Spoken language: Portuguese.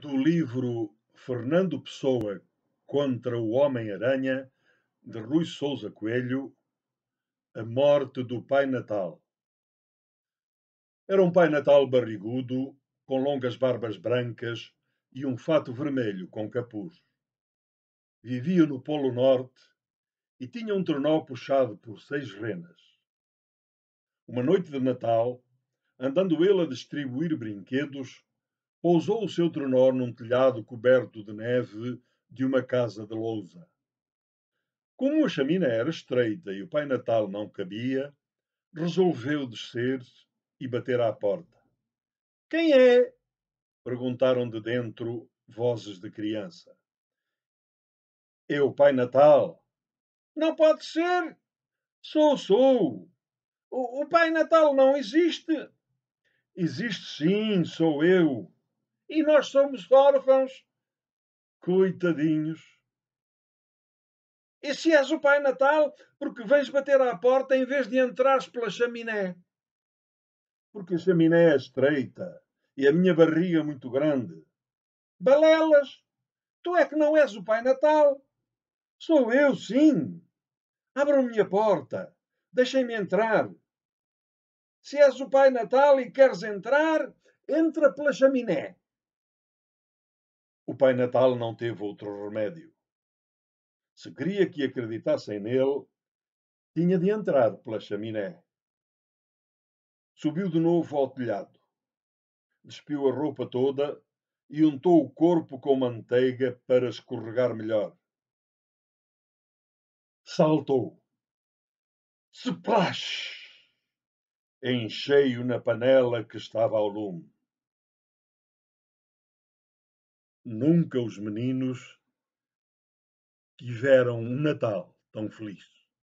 do livro Fernando Pessoa contra o Homem-Aranha, de Rui Souza Coelho, A Morte do Pai Natal. Era um Pai Natal barrigudo, com longas barbas brancas e um fato vermelho com capuz. Vivia no Polo Norte e tinha um trenó puxado por seis renas. Uma noite de Natal, andando ele a distribuir brinquedos, pousou o seu trenor num telhado coberto de neve de uma casa de lousa. Como a chaminé era estreita e o Pai Natal não cabia, resolveu descer e bater à porta. Quem é? perguntaram de dentro vozes de criança. É o Pai Natal. Não pode ser! Sou, sou! O, o Pai Natal não existe! Existe sim, sou eu! e nós somos órfãos. Coitadinhos. E se és o Pai Natal, porque vens bater à porta em vez de entrares pela chaminé? Porque a chaminé é estreita e a minha barriga é muito grande. Balelas! Tu é que não és o Pai Natal. Sou eu, sim. abram a minha porta. Deixem-me entrar. Se és o Pai Natal e queres entrar, entra pela chaminé. O Pai Natal não teve outro remédio. Se queria que acreditassem nele, tinha de entrar pela chaminé. Subiu de novo ao telhado. Despiu a roupa toda e untou o corpo com manteiga para escorregar melhor. Saltou. Splash! enchei na panela que estava ao lume. Nunca os meninos tiveram um Natal tão feliz.